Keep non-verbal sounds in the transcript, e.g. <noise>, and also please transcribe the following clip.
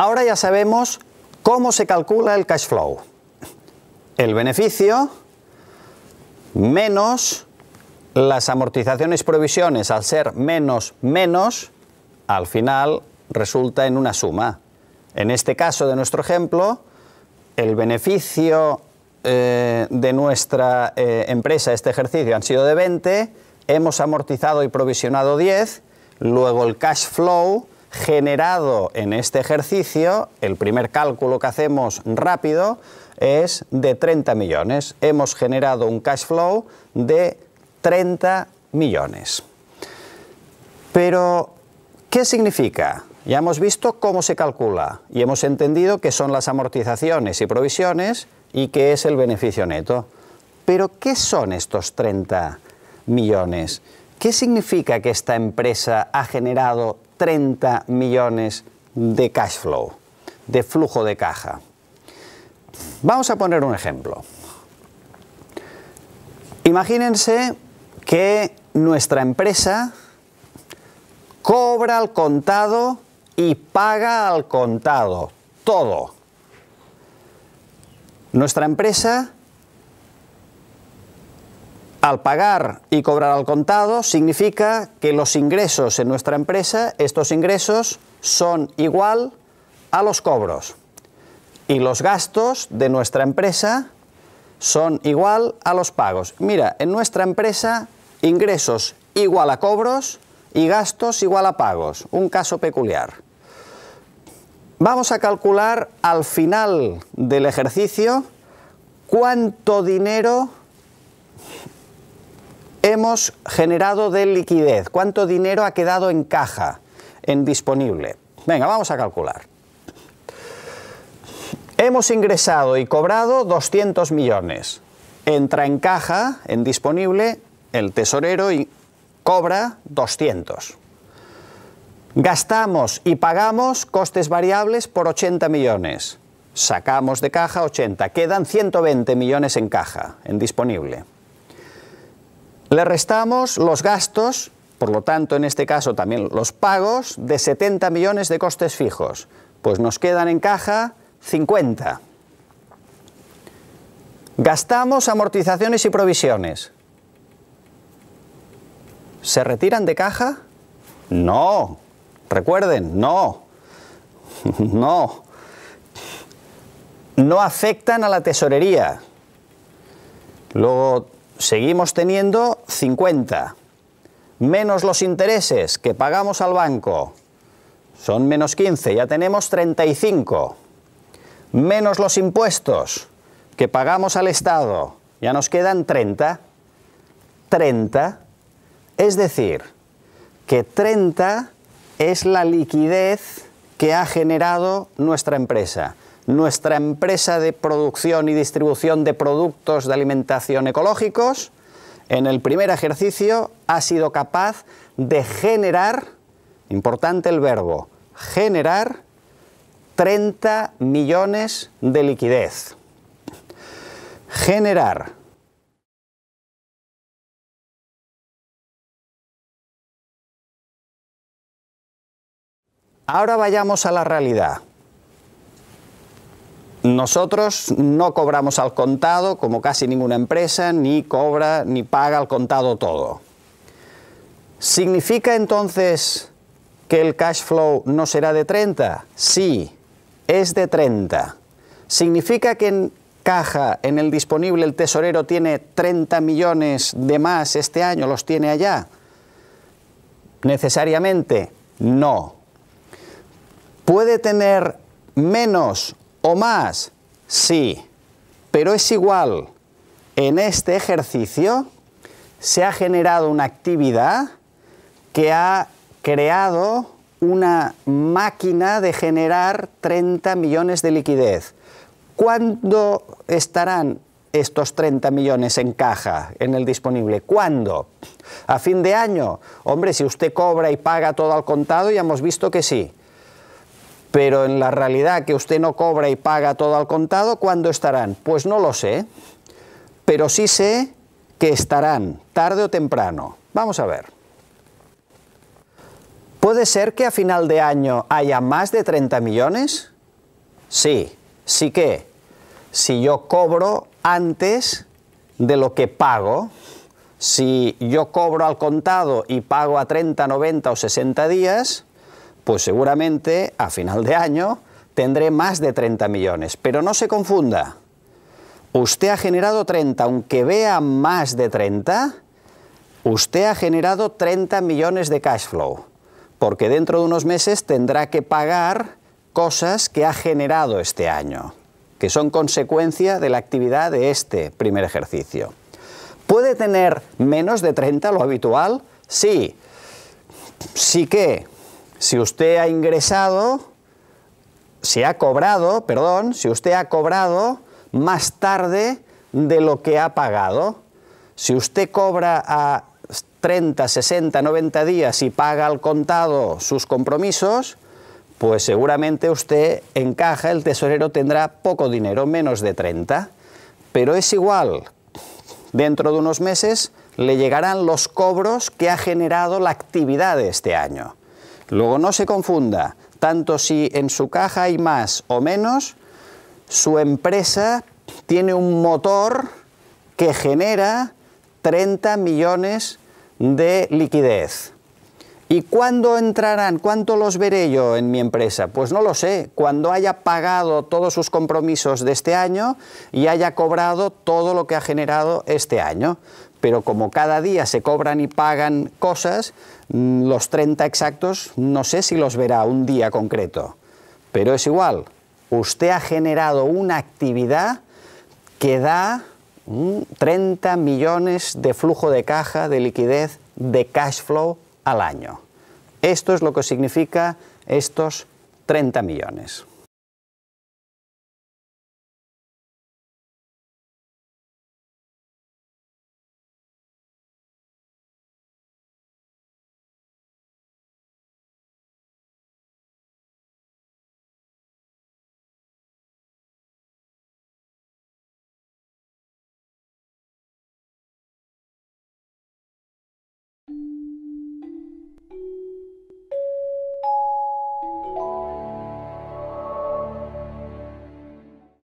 Ahora ya sabemos cómo se calcula el cash flow. El beneficio menos las amortizaciones provisiones, al ser menos menos, al final resulta en una suma. En este caso de nuestro ejemplo, el beneficio eh, de nuestra eh, empresa este ejercicio han sido de 20, hemos amortizado y provisionado 10, luego el cash flow generado en este ejercicio, el primer cálculo que hacemos rápido es de 30 millones. Hemos generado un cash flow de 30 millones. Pero, ¿qué significa? Ya hemos visto cómo se calcula y hemos entendido que son las amortizaciones y provisiones y qué es el beneficio neto. Pero, ¿qué son estos 30 millones? ¿Qué significa que esta empresa ha generado 30 millones de cash flow, de flujo de caja. Vamos a poner un ejemplo. Imagínense que nuestra empresa cobra al contado y paga al contado todo. Nuestra empresa al pagar y cobrar al contado significa que los ingresos en nuestra empresa, estos ingresos son igual a los cobros y los gastos de nuestra empresa son igual a los pagos. Mira, en nuestra empresa ingresos igual a cobros y gastos igual a pagos, un caso peculiar. Vamos a calcular al final del ejercicio cuánto dinero hemos generado de liquidez, cuánto dinero ha quedado en caja, en disponible. Venga, vamos a calcular. Hemos ingresado y cobrado 200 millones. Entra en caja, en disponible, el tesorero y cobra 200. Gastamos y pagamos costes variables por 80 millones. Sacamos de caja 80. Quedan 120 millones en caja, en disponible. Le restamos los gastos, por lo tanto en este caso también los pagos, de 70 millones de costes fijos. Pues nos quedan en caja 50. Gastamos amortizaciones y provisiones. ¿Se retiran de caja? No. Recuerden, no. <laughs> no. No afectan a la tesorería. Luego seguimos teniendo 50, menos los intereses que pagamos al banco, son menos 15, ya tenemos 35, menos los impuestos que pagamos al Estado, ya nos quedan 30, 30, es decir, que 30 es la liquidez que ha generado nuestra empresa nuestra empresa de producción y distribución de productos de alimentación ecológicos, en el primer ejercicio ha sido capaz de generar, importante el verbo, generar 30 millones de liquidez. Generar Ahora vayamos a la realidad. Nosotros no cobramos al contado, como casi ninguna empresa, ni cobra ni paga al contado todo. ¿Significa entonces que el cash flow no será de 30? Sí, es de 30. ¿Significa que en caja, en el disponible, el tesorero tiene 30 millones de más este año, los tiene allá? Necesariamente, no. ¿Puede tener menos o más? Sí, pero es igual. En este ejercicio se ha generado una actividad que ha creado una máquina de generar 30 millones de liquidez. ¿Cuándo estarán estos 30 millones en caja, en el disponible? ¿Cuándo? ¿A fin de año? Hombre, si usted cobra y paga todo al contado, ya hemos visto que sí. Pero en la realidad que usted no cobra y paga todo al contado, ¿cuándo estarán? Pues no lo sé, pero sí sé que estarán, tarde o temprano. Vamos a ver. ¿Puede ser que a final de año haya más de 30 millones? Sí, sí que. Si yo cobro antes de lo que pago, si yo cobro al contado y pago a 30, 90 o 60 días, pues seguramente a final de año tendré más de 30 millones. Pero no se confunda, usted ha generado 30, aunque vea más de 30, usted ha generado 30 millones de cash flow, porque dentro de unos meses tendrá que pagar cosas que ha generado este año, que son consecuencia de la actividad de este primer ejercicio. ¿Puede tener menos de 30 lo habitual? Sí. Sí que si usted ha ingresado, si ha cobrado, perdón, si usted ha cobrado más tarde de lo que ha pagado. Si usted cobra a 30, 60, 90 días y paga al contado sus compromisos, pues seguramente usted encaja, el tesorero tendrá poco dinero, menos de 30. Pero es igual, dentro de unos meses le llegarán los cobros que ha generado la actividad de este año. Luego no se confunda, tanto si en su caja hay más o menos, su empresa tiene un motor que genera 30 millones de liquidez. ¿Y cuándo entrarán? ¿Cuánto los veré yo en mi empresa? Pues no lo sé. Cuando haya pagado todos sus compromisos de este año y haya cobrado todo lo que ha generado este año pero como cada día se cobran y pagan cosas, mm, los 30 exactos no sé si los verá un día concreto. Pero es igual, usted ha generado una actividad que da 30 mm, millones de flujo de caja, de liquidez, de cash flow al año. Esto es lo que significa estos 30 millones.